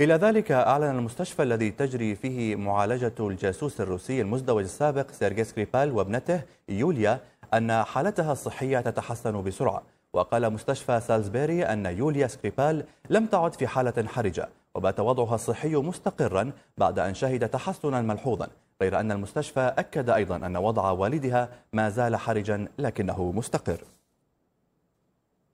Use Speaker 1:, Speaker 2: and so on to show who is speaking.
Speaker 1: إلى ذلك أعلن المستشفى الذي تجري فيه معالجة الجاسوس الروسي المزدوج السابق سيرجي سكريبال وابنته يوليا أن حالتها الصحية تتحسن بسرعة وقال مستشفى سالزبيري أن يوليا سكريبال لم تعد في حالة حرجة وبات وضعها الصحي مستقرا بعد أن شهد تحسنا ملحوظا غير أن المستشفى أكد أيضا أن وضع والدها ما زال حرجا لكنه مستقر